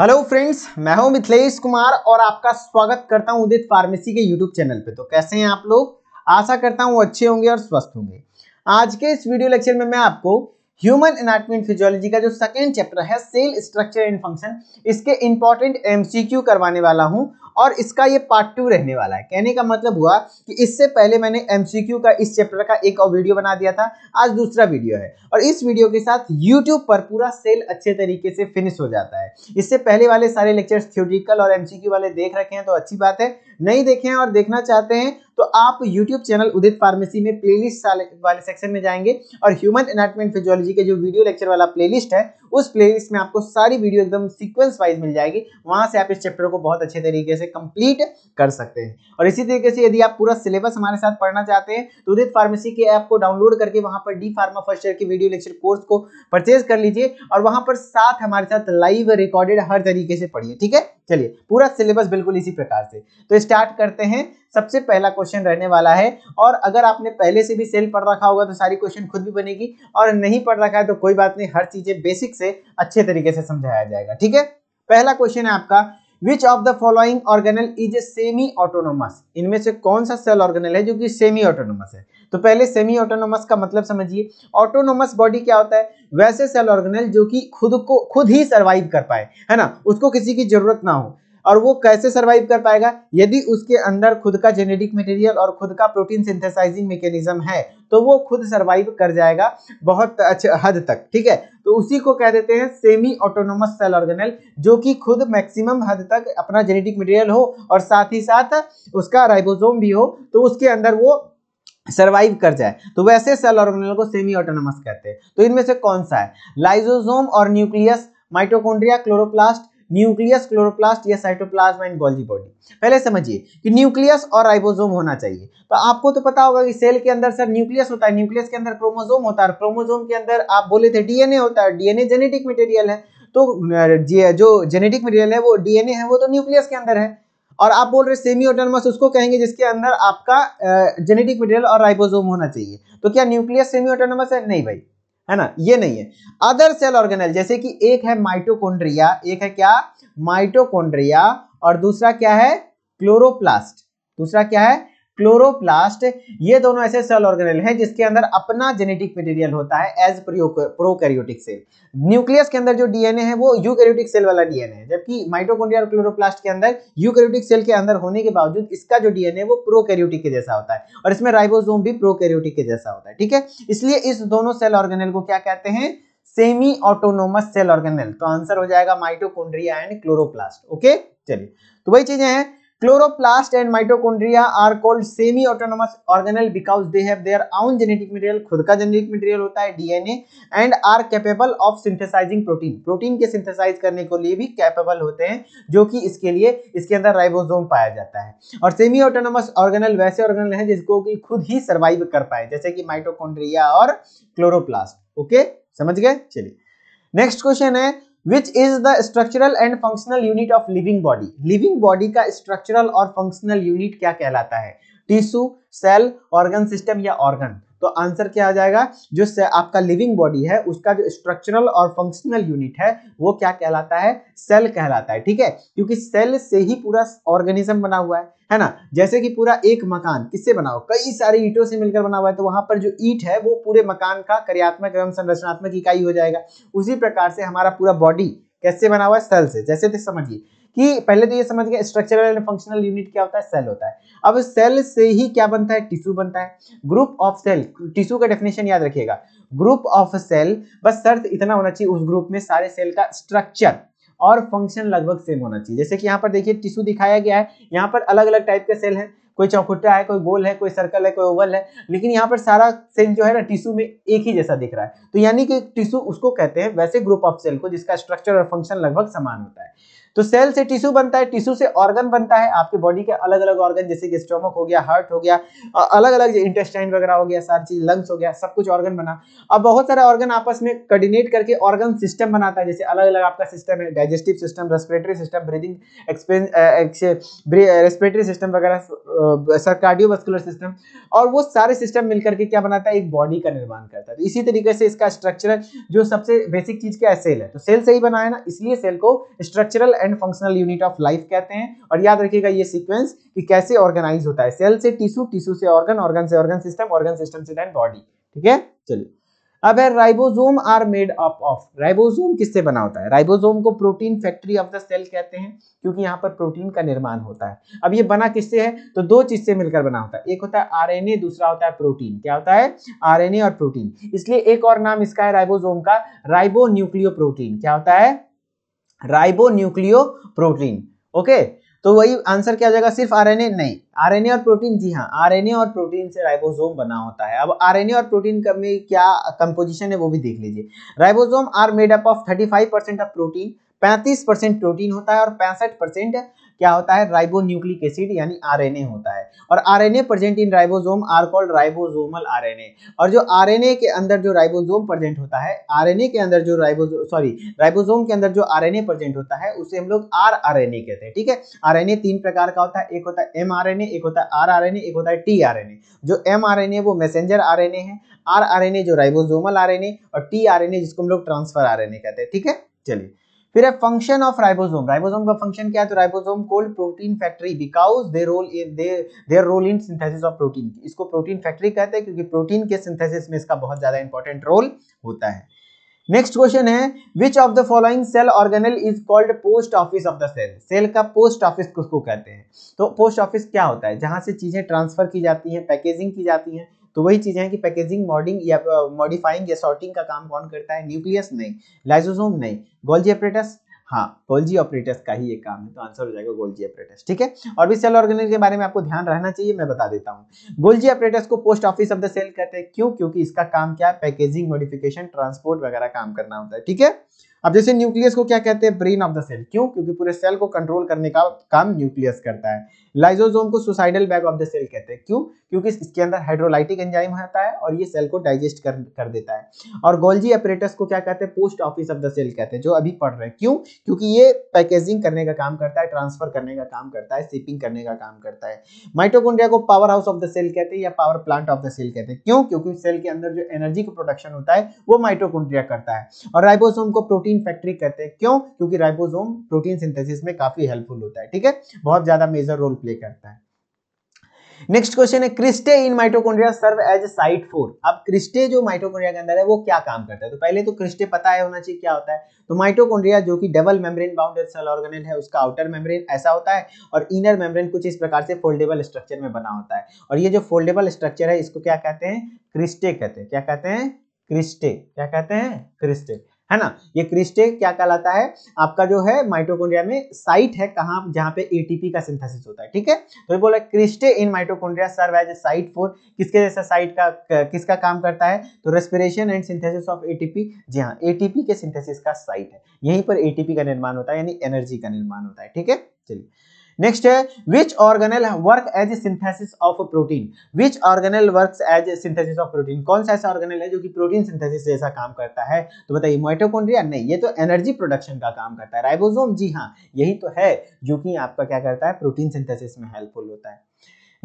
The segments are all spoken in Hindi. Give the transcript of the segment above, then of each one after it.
हेलो फ्रेंड्स मैं हूं मिथिलेश कुमार और आपका स्वागत करता हूं उदित फार्मेसी के यूट्यूब चैनल पे तो कैसे हैं आप लोग आशा करता हूं अच्छे होंगे और स्वस्थ होंगे आज के इस वीडियो लेक्चर में मैं आपको ह्यूमन एनाटमी एंड फिजियोलॉजी का जो सेकेंड चैप्टर है सेल स्ट्रक्चर एंड फंक्शन इसके इंपॉर्टेंट एम करवाने वाला हूँ और इसका ये पार्ट टू रहने वाला है कहने का मतलब हुआ कि इससे पहले मैंने एमसीक्यू का इस चैप्टर का एक और वीडियो बना दिया था आज दूसरा वीडियो है और इस वीडियो के साथ यूट्यूब पर पूरा सेल अच्छे तरीके से फिनिश हो जाता है इससे पहले वाले सारे लेक्चर्स थियोटिकल और एमसीक्यू वाले देख रखे हैं तो अच्छी बात है नहीं देखे हैं और देखना चाहते हैं तो आप YouTube चैनल उदित फार्मेसी में प्लेलिस्ट वाले सेक्शन में जाएंगे और ह्यूमन एनाटमेंट फिजियोलॉजी के जो वीडियो लेक्चर वाला प्लेलिस्ट है उस प्लेलिस्ट में आपको सारी वीडियो एकदम सीक्वेंस वाइज मिल जाएगी वहां से आप इस चैप्टर को बहुत अच्छे तरीके से कंप्लीट कर सकते हैं और इसी तरीके से यदि आप पूरा सिलेबस हमारे साथ पढ़ना चाहते हैं तो उदित फार्मेसी के ऐप को डाउनलोड करके वहां पर डी फार्मा फर्स्ट ईयर के वीडियो लेक्चर कोर्स को परचेज कर लीजिए और वहां पर साथ हमारे साथ लाइव रिकॉर्डेड हर तरीके से पढ़िए ठीक है चलिए पूरा सिलेबस बिल्कुल इसी प्रकार से तो इस स्टार्ट करते हैं सबसे पहला क्वेश्चन रहने वाला है और अगर आपने पहले से भी सेल पढ़ रखा होगा तो सारी क्वेश्चन खुद भी बनेगी और नहीं पढ़ रखा है तो कोई बात नहीं हर चीजें बेसिक से अच्छे तरीके से समझाया जाएगा ठीक है पहला क्वेश्चन है आपका which of the following organelle is a semi autonomous इनमें से कौन सा सेल ऑर्गेनल है जो कि सेमी ऑटोनोमस है तो पहले सेमी ऑटोनोमस का मतलब समझिए ऑटोनोमस बॉडी क्या होता है वैसे सेल ऑर्गेनल जो कि खुद को खुद ही सर्वाइव कर पाए है ना उसको किसी की जरूरत ना हो और वो कैसे सर्वाइव कर पाएगा यदि उसके अंदर खुद का जेनेटिक मटेरियल और खुद का प्रोटीन सिंथेसाइजिंग मेकेनिज्म है तो वो खुद सर्वाइव कर जाएगा बहुत अच्छे हद तक ठीक है तो उसी को कह देते हैं सेमी ऑटोनोमस सेल ऑर्गेनल जो कि खुद मैक्सिमम हद तक अपना जेनेटिक मटेरियल हो और साथ ही साथ उसका राइबोसोम भी हो तो उसके अंदर वो सर्वाइव कर जाए तो वैसे सेल ऑर्गेनल को सेमी ऑटोनोमस कहते हैं तो इनमें से कौन सा है लाइजोजोम और nucleus mitochondria chloroplast nucleus chloroplast या साइटोप्लाज्म एंड गोल्जी बॉडी पहले समझिए कि न्यूक्लियस और राइबोसोम होना चाहिए तो आपको तो पता होगा कि सेल के अंदर सर न्यूक्लियस होता है न्यूक्लियस के अंदर क्रोमोसोम होता है क्रोमोसोम के अंदर आप बोले थे डीएनए होता है डीएनए जेनेटिक मटेरियल है तो जो जेनेटिक मटेरियल है वो डीएनए है वो तो न्यूक्लियस के अंदर है और आप बोल रहे सेमी ऑटोनमस उसको कहेंगे जिसके अंदर आपका जेनेटिक मटेरियल और राइबोसोम होना चाहिए तो क्या न्यूक्लियस सेमी ऑटोनमस है नहीं भाई है ना ये नहीं है अदर सेल ऑर्गेनल जैसे कि एक है माइटोकोन्ड्रिया एक है क्या माइटोकोन्ड्रिया और दूसरा क्या है क्लोरोप्लास्ट दूसरा क्या है क्लोरोप्लास्ट ये दोनों ऐसे सेल ऑर्गेनेल हैं जिसके अंदर अपना जेनेटिक मटेरियल होता है एज प्रोकैरियोटिक सेल न्यूक्लियस के अंदर जो डीएनए है वो यूकैरियोटिक सेल वाला डीएनए है जबकि माइटोकॉन्ड्रिया और क्लोरोप्लास्ट के अंदर यूकैरियोटिक सेल के अंदर होने के बावजूद इसका जो डीएनए वो प्रोकैरियोटिक के जैसा होता है और इसमें राइबोसोम भी प्रोकैरियोटिक के जैसा होता है ठीक है इसलिए इस दोनों सेल ऑर्गेनेल को क्या कहते हैं सेमी ऑटोनोमस सेल ऑर्गेनेल तो आंसर हो जाएगा माइटोकॉन्ड्रिया एंड क्लोरोप्लास्ट ओके चलिए तो वही चीजें हैं chloroplast and mitochondria are called semi autonomous organelle because they have their own genetic material खुद का जेनेटिक मटेरियल होता है DNA and are capable of synthesising protein protein के सिंथेसाइज करने के लिए भी कैपेबल होते हैं जो कि इसके लिए इसके अंदर राइबोजोम पाया जाता है और सेमी ऑटोनोमस ऑर्गेनल वैसे ऑर्गेनल है जिसको कि खुद ही सर्वाइव कर पाए जैसे कि माइटोकॉन्ड्रिया और क्लोरोप्लास्ट ओके समझ गए चलिए नेक्स्ट क्वेश्चन है which is the structural and functional unit of living body living body का स्ट्रक्चरल और फंक्शनल यूनिट क्या कहलाता है टिश्यू सेल ऑर्गन सिस्टम या ऑर्गन तो आंसर क्या आ जाएगा जो आपका लिविंग बॉडी है उसका जो स्ट्रक्चरल और फंक्शनल यूनिट है वो क्या कहलाता है सेल कहलाता है ठीक है क्योंकि सेल से ही पूरा ऑर्गेनिज्म बना हुआ है है ना जैसे कि पूरा एक मकान किससे बना कई सारी ईटों से मिलकर बना हुआ है तो वहां पर जो ईट है वो पूरे मकान का क्रियात्मक एवं संरचनात्मक इकाई हो जाएगा उसी प्रकार से हमारा पूरा बॉडी कैसे बना हुआ है सेल से जैसे थे समझिए कि पहले तो ये समझ गए स्ट्रक्चरल एंड फंक्शनल यूनिट क्या होता है सेल होता है अब सेल से ही क्या बनता है टिश्यू बनता है ग्रुप ऑफ सेल टिश्यू का डेफिनेशन याद रखिएगा ग्रुप ऑफ सेल बस शर्त इतना होना चाहिए उस ग्रुप में सारे सेल का स्ट्रक्चर और फंक्शन लगभग सेम होना चाहिए जैसे कि यहाँ पर देखिए टिश्यू दिखाया गया है यहाँ पर अलग अलग टाइप के सेल है कोई चौखुट्टा है कोई गोल है कोई सर्कल है कोई ओवल है लेकिन यहाँ पर सारा सेल जो है ना टिश्यू में एक ही जैसा दिख रहा है तो यानी कि टिश्यू उसको कहते हैं वैसे ग्रुप ऑफ सेल को जिसका स्ट्रक्चर और फंक्शन लगभग समान होता है तो सेल से टिश्यू बनता है टिश्यू से ऑर्गन बनता है आपके बॉडी के अलग अलग ऑर्गन जैसे कि स्टोमक हो गया हार्ट हो गया अलग अलग इंटेस्टाइन वगैरह हो गया सारी चीज लंग्स हो गया सब कुछ ऑर्गन बना अब बहुत सारे ऑर्गन आपस में कोर्डिनेट करके ऑर्गन सिस्टम बनाता है जैसे अलग अलग आपका सिस्टम है digestive system respiratory system breathing respiratory system वगैरह सर कार्डियोवस्कुलर सिस्टम और वो सारे सिस्टम मिलकर के क्या बनाता है एक बॉडी का निर्माण करता है तो इसी तरीके से इसका स्ट्रक्चर जो सबसे बेसिक चीज क्या है सेल है तो सेल से ही बनाया ना इसलिए सेल को structural and functional unit of life कहते हैं और याद रखिएगा ये सीक्वेंस कि कैसे ऑर्गेनाइज होता है सेल से टिश्यू टिश्यू से ऑर्गन ऑर्गन से ऑर्गन सिस्टम ऑर्गन सिस्टम से देन बॉडी ठीक है चलिए अब है ribosome are made up of ribosome किससे बना होता है राइबोसोम को protein factory of the cell कहते हैं क्योंकि यहाँ पर प्रोटीन का निर्माण होता है अब ये बना किससे है तो दो चीज से मिलकर बना होता है एक होता है आरएनए दूसरा होता है प्रोटीन क्या होता है आरएनए और प्रोटीन इसलिए एक और नाम इसका है राइबोसोम का राइबो न्यूक्लियो प्रोटीन क्या होता है राइबो न्यूक्लियो प्रोटीन ओके तो वही आंसर क्या जाएगा सिर्फ आरएनए नहीं आरएनए और प्रोटीन जी हाँ आरएनए और प्रोटीन से राइबोसोम बना होता है अब आरएनए और प्रोटीन का में क्या कंपोजिशन है वो भी देख लीजिए ribosome are made up of 35 percent of protein 35% percent protein होता है और पैंसठ परसेंट क्या होता है राइबोन्यूक्लिक एसिड यानी आरएनए होता है और RNA present in ribosome are called ribosomal RNA और जो आरएनए के अंदर जो राइबोसोम प्रेजेंट होता है आरएनए के अंदर जो राइबो सॉरी राइबोसोम के अंदर जो आरएनए प्रेजेंट होता है उसे हम लोग आर आरएनए कहते हैं ठीक है आर तीन प्रकार का होता है एक होता है एम एक होता है आर एक होता है टी जो एम वो मैसेजर आर है आर जो राइबोजोमल आर और टी जिसको हम लोग ट्रांसफर आर कहते हैं ठीक है चलिए फिर है फंक्शन ऑफ राइबोसोम राइबोसोम का फंक्शन क्या है तो ribosome called protein factory because they role in their role in synthesis of protein इसको प्रोटीन फैक्ट्री कहते हैं क्योंकि प्रोटीन के सिंथेसिस में इसका बहुत ज्यादा इंपॉर्टेंट रोल होता है नेक्स्ट क्वेश्चन है which of the following cell organelle is called post office of the cell cell का पोस्ट ऑफिस किसको कहते हैं तो पोस्ट ऑफिस क्या होता है जहां से चीजें ट्रांसफर की जाती हैं पैकेजिंग की जाती हैं तो वही चीज़ें हैं कि पैकेजिंग मॉडिंग या मॉडिफाइंग या सॉर्टिंग का काम कौन करता है न्यूक्लियस नहीं लाइजोसोम नहीं गोल्जी ऑपरेटस हाँ गोल्जी ऑपरेटस का ही एक काम है तो आंसर हो जाएगा गोल्जी ऑपरेटस ठीक है और भी सेल ऑर्गेनिज के बारे में आपको ध्यान रहना चाहिए मैं बता देता हूँ गोल्जी ऑपरेटस को post office of the cell कहते हैं क्यों क्योंकि इसका काम क्या है पैकेजिंग मॉडिफिकेशन ट्रांसपोर्ट वगैरह काम करना होता है ठीक है अब जैसे न्यूक्लियस को क्या कहते हैं ब्रेन ऑफ द सेल क्यों क्योंकि पूरे सेल को कंट्रोल करने का काम न्यूक्लियस करता है लाइजोजोम को suicidal bag of the cell कहते हैं क्यों क्योंकि इसके अंदर हाइड्रोलाइटिक एंजाइम आता है और ये सेल को डाइजेस्ट कर कर देता है और गोल्जी ऑपरेटर्स को क्या कहते हैं post office of the cell कहते हैं जो अभी पढ़ रहे हैं क्यों क्योंकि ये पैकेजिंग करने का काम करता है ट्रांसफर करने का काम करता है शिपिंग करने का काम करता है माइटोकोन्ड्रिया को power house of the cell कहते हैं या power plant of the cell कहते हैं क्यों क्योंकि सेल के अंदर जो एनर्जी का प्रोडक्शन होता है वो माइटोकोन्ड्रिया करता है और राइबोसोम को प्रोटीन प्रोटीन फैक्ट्री कहते हैं क्यों क्योंकि राइबोसोम प्रोटीन सिंथेसिस में काफी हेल्पफुल होता है ठीक है बहुत ज्यादा मेजर रोल प्ले करता है नेक्स्ट क्वेश्चन है cristae in mitochondria serve as site for अब क्रिस्टे जो माइटोकॉन्ड्रिया के अंदर है वो क्या काम करता है तो पहले तो क्रिस्टे पता है होना चाहिए क्या होता है तो माइटोकॉन्ड्रिया जो कि double membrane bounded cell organelle है उसका आउटर मेम्ब्रेन ऐसा होता है और इनर मेम्ब्रेन कुछ इस प्रकार से फोल्डेबल स्ट्रक्चर में बना होता है और ये जो फोल्डेबल स्ट्रक्चर है इसको क्या कहते हैं क्रिस्टे कहते हैं क्या कहते हैं क्रिस्टे क्या कहते हैं क्रिस्टे है ना ये क्रिस्टे क्या कहलाता है आपका जो है माइटोकॉन्ड्रिया में साइट है कहाँ जहाँ पे एटीपी का सिंथेसिस होता है ठीक है तो ये बोला cristae in mitochondria serve as a site for किसके जैसा साइट का किसका काम करता है तो respiration and synthesis of ATP जी हाँ एटीपी के सिंथेसिस का साइट है यहीं पर एटीपी का निर्माण होता है यानी एनर्जी का निर्माण होता है ठीक है चलिए नेक्स्ट है which organelle work as a synthesis of protein which organelle work as synthesis of protein कौन सा ऐसा ऑर्गेनल है जो कि प्रोटीन सिंथेसिस जैसा काम करता है तो बताइए माइटोकॉन्ड्रिया नहीं ये तो एनर्जी प्रोडक्शन का काम करता है राइबोसोम जी हाँ यही तो है जो कि आपका क्या करता है प्रोटीन सिंथेसिस में हेल्पफुल होता है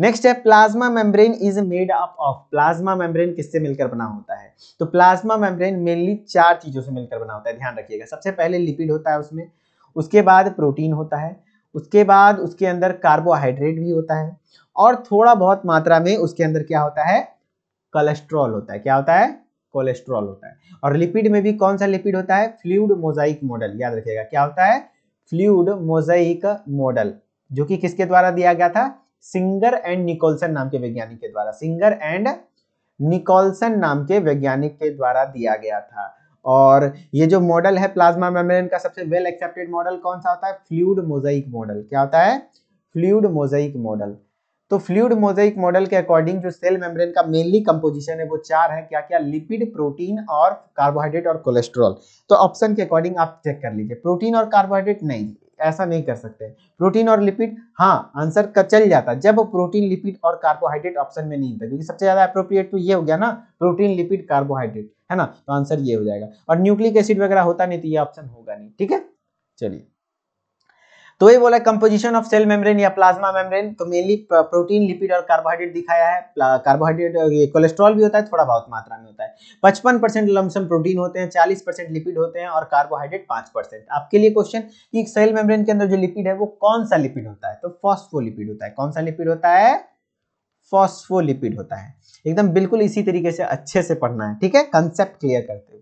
नेक्स्ट है plasma membrane is made up of plasma membrane किससे मिलकर बना होता है तो प्लाज्मा मेम्ब्रेन मेनली चार चीजों से मिलकर बना होता है ध्यान रखिएगा सबसे पहले लिपिड होता है उसमें उसके बाद प्रोटीन होता है उसके बाद उसके अंदर कार्बोहाइड्रेट भी होता है और थोड़ा बहुत मात्रा में उसके अंदर क्या होता है कोलेस्ट्रॉल होता है क्या होता है कोलेस्ट्रॉल होता है और लिपिड में भी कौन सा लिपिड होता है फ्लूड मोजाइक मॉडल याद रखिएगा क्या होता है फ्लूड मोजाइक मॉडल जो कि किसके द्वारा दिया गया था सिंगर एंड निकोलसन नाम के वैज्ञानिक के द्वारा सिंगर एंड निकोलसन नाम के वैज्ञानिक के द्वारा दिया गया था और ये जो मॉडल है प्लाज्मा मेम्ब्रेन का सबसे वेल एक्सेप्टेड मॉडल कौन सा होता है फ्लूड मोजाइक मॉडल क्या होता है फ्लूड मोजाइक मॉडल तो फ्लूड मोजाइक मॉडल के अकॉर्डिंग जो सेल मेम्ब्रेन का मेनली कंपोजिशन है वो चार है क्या क्या लिपिड प्रोटीन और कार्बोहाइड्रेट और कोलेस्ट्रॉल तो ऑप्शन के अकॉर्डिंग आप चेक कर लीजिए प्रोटीन और कार्बोहाइड्रेट नहीं ऐसा नहीं कर सकते प्रोटीन और लिपिड हाँ आंसर का चल जाता जब प्रोटीन लिपिड और कार्बोहाइड्रेट ऑप्शन में नहीं था क्योंकि सबसे ज्यादा अप्रोप्रिएट तो ये हो गया ना प्रोटीन लिपिड कार्बोहाइड्रेट है ना तो आंसर ये हो जाएगा और न्यूक्लिक एसिड वगैरह होता नहीं तो ये ऑप्शन होगा नहीं ठीक है चलिए तो ये बोला कंपोजिशन ऑफ सेल मेम्ब्रेन या प्लाज्मा मेम्ब्रेन तो मेनली प्रोटीन लिपिड और कार्बोहाइड्रेट दिखाया है कार्बोहाइड्रेट कोलेस्ट्रॉल भी होता है थोड़ा बहुत मात्रा में होता है पचपन परसेंट लमसम प्रोटीन होते हैं चालीस परसेंट लिपिड होते हैं और कार्बोहाइड्रेट पांच परसेंट आपके लिए क्वेश्चन कि सेल मेम्ब्रेन के अंदर जो लिपिड है वो कौन सा लिपिड होता है तो फॉस्फोलिपिड होता है कौन सा लिपिड होता है फॉस्फोलिपिड होता है एकदम बिल्कुल इसी तरीके से अच्छे से पढ़ना है ठीक है कंसेप्ट क्लियर करते हुए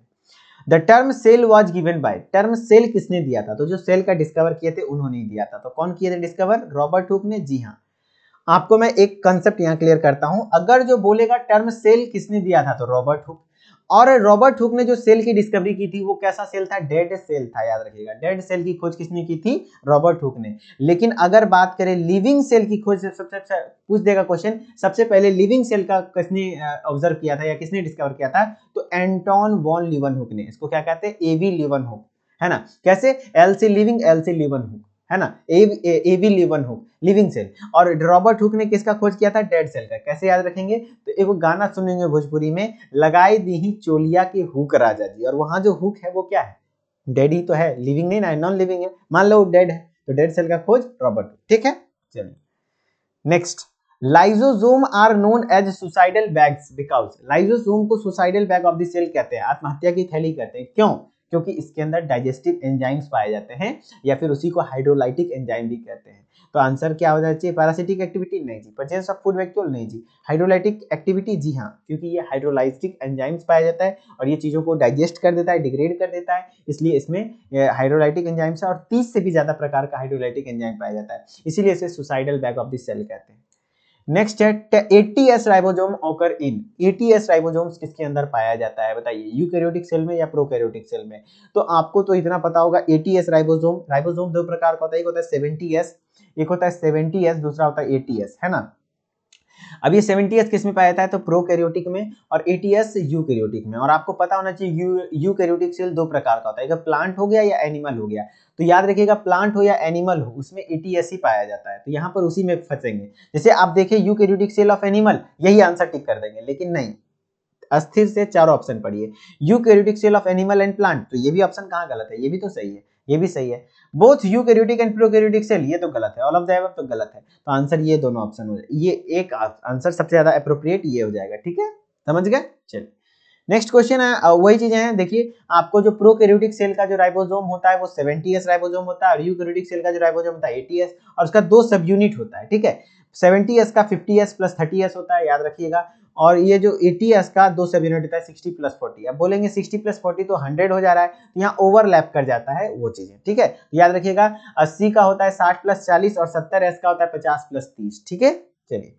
the term cell was given by term cell किसने दिया था तो जो सेल का डिस्कवर किए थे उन्होंने ही दिया था तो कौन किए थे डिस्कवर रॉबर्ट हुक ने जी हाँ आपको मैं एक कंसेप्ट यहाँ क्लियर करता हूं अगर जो बोलेगा टर्म सेल किसने दिया था तो रॉबर्ट हुक और रॉबर्ट हुक ने जो सेल की डिस्कवरी की थी वो कैसा सेल था डेड सेल था याद रखिएगा डेड सेल की खोज किसने की थी रॉबर्ट हुक ने लेकिन अगर बात करें लिविंग सेल की खोज सबसे अच्छा पूछ देगा क्वेश्चन सबसे पहले लिविंग सेल का किसने ऑब्जर्व किया था या किसने डिस्कवर किया था तो एंटोन वॉन लिवन हुक ने इसको क्या कहते हैं एवी लिवन हुक है ना कैसे L C living L C Leeuwenhoek है ना A B Leeuwenhoek living cell और रॉबर्ट हुक ने किसका खोज किया था डेड सेल का कैसे याद रखेंगे तो एक गाना सुनेंगे भोजपुरी में लगाई दी ही चोलिया के हुक राजा जी और वहाँ जो हुक है वो क्या है डेड ही तो है लिविंग नहीं ना नॉन लिविंग है मान लो डेड है तो डेड सेल का खोज रॉबर्ट हुक ठीक है चलिए next lysosome are known as suicidal bags because lysosome को suicidal bag of the cell कहते हैं आत्महत्या की थैली कहते हैं क्यों क्योंकि इसके अंदर डाइजेस्टिव एंजाइम्स पाए जाते हैं या फिर उसी को हाइड्रोलाइटिक एंजाइम भी कहते हैं तो आंसर क्या हो जाए पैरासिटिक एक्टिविटी नहीं जी परचेंस ऑफ फूड वैक्यूल नहीं जी हाइड्रोलाइटिक एक्टिविटी जी हाँ क्योंकि ये हाइड्रोलाइटिक एंजाइम्स पाया जाता है और ये चीज़ों को डाइजेस्ट कर देता है डिग्रेड कर देता है इसलिए इसमें हाइड्रोलाइटिक एंजाइम्स है और तीस से भी ज़्यादा प्रकार का हाइड्रोलाइटिक एंजाइम पाया जाता है इसीलिए इसे suicidal bag of the cell कहते हैं नेक्स्ट है eighty S ribosome occur in eighty S ribosomes किसके अंदर पाया जाता है बताइए यूकैरियोटिक सेल में या प्रोकैरियोटिक सेल में तो आपको तो इतना पता होगा एटीएस राइबोजोम राइबोजोम दो प्रकार का होता है एक होता है सेवेंटी एस एक होता है सेवेंटी एस दूसरा होता है एटीएस है ना अब ये सेवेंटी एस किस में पाया जाता है तो प्रोकैरियोटिक में और एटीएस यूकैरियोटिक में और आपको पता होना चाहिए यू यूकैरियोटिक सेल दो प्रकार का होता है एक प्लांट तो हो गया या एनिमल हो गया तो याद रखिएगा प्लांट हो या एनिमल हो उसमें एटीएस ही पाया जाता है तो यहाँ पर उसी में फंसेंगे जैसे आप देखें eukaryotic cell of animal यही आंसर टिक कर देंगे लेकिन नहीं अस्थिर से चारों ऑप्शन पढ़िए eukaryotic cell of animal and plant तो ये भी ऑप्शन कहाँ गलत है ये भी तो सही है ये भी सही है both eukaryotic and prokaryotic cell ये तो गलत है ऑल ऑफ द तो गलत है तो आंसर ये दोनों ऑप्शन हो जाए ये एक आंसर सबसे ज्यादा अप्रोप्रिएट ये हो जाएगा ठीक है समझ गए चलिए नेक्स्ट क्वेश्चन है वही चीजें हैं देखिए आपको जो प्रो कैरियोटिक सेल का जो राइबोसोम होता है वो 70s राइबोसोम होता है और यू कैरियोटिक सेल का जो राइबोसोम होता है 80s और उसका दो सब यूनिट होता है ठीक है 70s का 50s प्लस 30s होता है याद रखिएगा और ये जो 80s का दो सब यूनिट होता है सिक्सटी प्लस फोर्टी अब बोलेंगे सिक्सटी प्लस फोर्टी तो हंड्रेड हो जा रहा है तो यहाँ ओवरलैप कर जाता है वो चीज़ें ठीक है याद रखिएगा अस्सी का होता है साठ प्लस चालीस और सत्तर एस का होता है पचास प्लस तीस ठीक है चलिए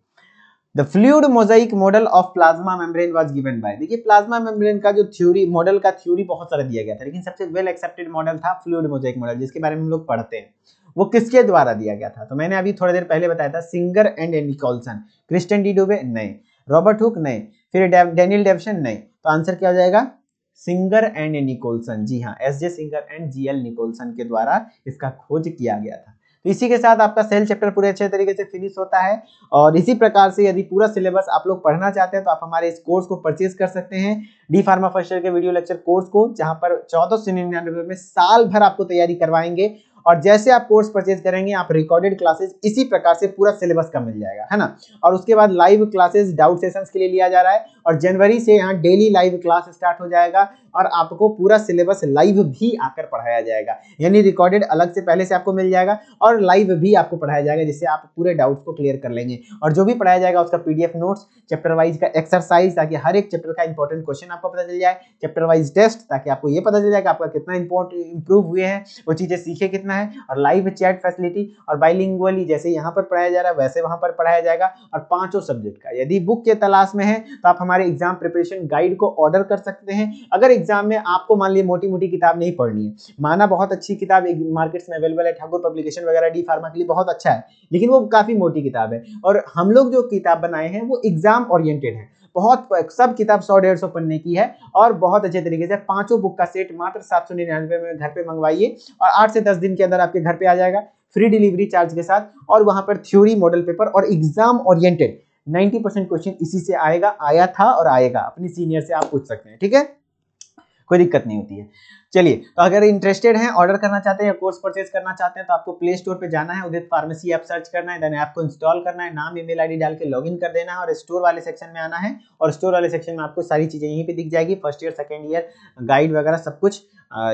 The fluid mosaic model of plasma membrane was given by देखिए प्लाज्मा मेम्ब्रेन का जो थ्योरी मॉडल का थ्योरी बहुत सारा दिया गया था लेकिन सबसे वेल एक्सेप्टेड मॉडल था फ्लूड मोजाइक मॉडल जिसके बारे में हम लोग पढ़ते हैं वो किसके द्वारा दिया गया था तो मैंने अभी थोड़ी देर पहले बताया था सिंगर एंड एंडी क्रिस्टन डी नहीं रॉबर्ट हुक नहीं फिर डेनियल डेवशन नहीं तो आंसर क्या हो जाएगा सिंगर एंड निकोलसन जी हाँ S J Singer and G L Nicolson के द्वारा इसका खोज किया गया था तो इसी के साथ आपका सेल चैप्टर पूरे अच्छे तरीके से फिनिश होता है और इसी प्रकार से यदि पूरा सिलेबस आप लोग पढ़ना चाहते हैं तो आप हमारे इस कोर्स को परचेज कर सकते हैं डी फार्मा फर्स्ट ईयर के वीडियो लेक्चर कोर्स को जहां पर चौदह सौ निन्यानवे में साल भर आपको तैयारी करवाएंगे और जैसे आप कोर्स परचेज करेंगे आप रिकॉर्डेड क्लासेस इसी प्रकार से पूरा सिलेबस का मिल जाएगा है ना और उसके बाद लाइव क्लासेस डाउट सेशन के लिए लिया जा रहा है और जनवरी से यहाँ डेली लाइव क्लास स्टार्ट हो जाएगा और आपको पूरा सिलेबस लाइव भी आकर पढ़ाया जाएगा यानी रिकॉर्डेड अलग से पहले से आपको मिल जाएगा और लाइव भी आपको पढ़ाया जाएगा जिससे आप पूरे डाउट्स को क्लियर कर लेंगे और जो भी पढ़ाया जाएगा उसका पीडीएफ नोट्स चैप्टर वाइज का एक्सरसाइज ताकि हर एक चैप्टर का इंपॉर्टेंट क्वेश्चन आपको पता चल जाए चैप्टर वाइज टेस्ट ताकि आपको ये पता चल जाएगा आपका कितना इंपॉर्ट इंप्रूव हुए हैं वो चीज़ें सीखे कितना सीखना है और लाइव चैट फैसिलिटी और बाइलिंगुअली जैसे यहाँ पर पढ़ाया जा रहा है वैसे वहाँ पर पढ़ाया जाएगा और पाँचों सब्जेक्ट का यदि बुक के तलाश में है तो आप हमारे एग्जाम प्रिपरेशन गाइड को ऑर्डर कर सकते हैं अगर एग्जाम में आपको मान लीजिए मोटी मोटी किताब नहीं पढ़नी है माना बहुत अच्छी किताब मार्केट्स में अवेलेबल है ठाकुर पब्लिकेशन वगैरह डी फार्मा के लिए बहुत अच्छा है लेकिन वो काफ़ी मोटी किताब है और हम लोग जो किताब बनाए हैं वो एग्जाम ओरिएंटेड है बहुत सब किताब सौ डेढ़ सौ पन्ने की है और बहुत अच्छे तरीके से पांचों बुक का सेट मात्र सात सौ निन्यानवे में घर पे मंगवाइए और आठ से दस दिन के अंदर आपके घर पे आ जाएगा फ्री डिलीवरी चार्ज के साथ और वहां पर थ्योरी मॉडल पेपर और एग्जाम ओरिएंटेड 90 परसेंट क्वेश्चन इसी से आएगा आया था और आएगा अपने सीनियर से आप पूछ सकते हैं ठीक है कोई दिक्कत नहीं होती है चलिए तो अगर इंटरेस्टेड हैं ऑर्डर करना चाहते हैं या कोर्स परचेज करना चाहते हैं तो आपको प्ले स्टोर पर जाना है उदित फार्मेसी ऐप सर्च करना है देन ऐप को इंस्टॉल करना है नाम ईमेल आईडी डाल के लॉगिन कर देना है और स्टोर वाले सेक्शन में आना है और स्टोर वाले सेक्शन में आपको सारी चीज़ें यहीं पर दिख जाएगी first year second year guide वगैरह सब कुछ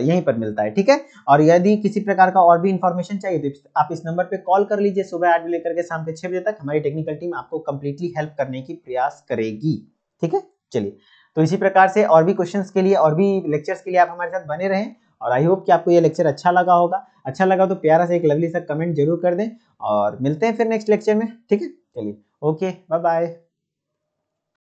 यहीं पर मिलता है ठीक है और यदि किसी प्रकार का और भी इन्फॉर्मेशन चाहिए तो आप इस नंबर पे कॉल कर लीजिए सुबह आठ बजे लेकर के शाम के छः बजे तक हमारी टेक्निकल टीम आपको कंप्लीटली हेल्प करने की प्रयास करेगी ठीक है चलिए तो इसी प्रकार से और भी क्वेश्चन के लिए और भी लेक्चर्स के लिए आप हमारे साथ बने रहें और आई होप कि आपको ये लेक्चर अच्छा लगा होगा अच्छा लगा तो प्यारा से एक लवली सा कमेंट जरूर कर दें और मिलते हैं फिर नेक्स्ट लेक्चर में ठीक है चलिए ओके बाय बाय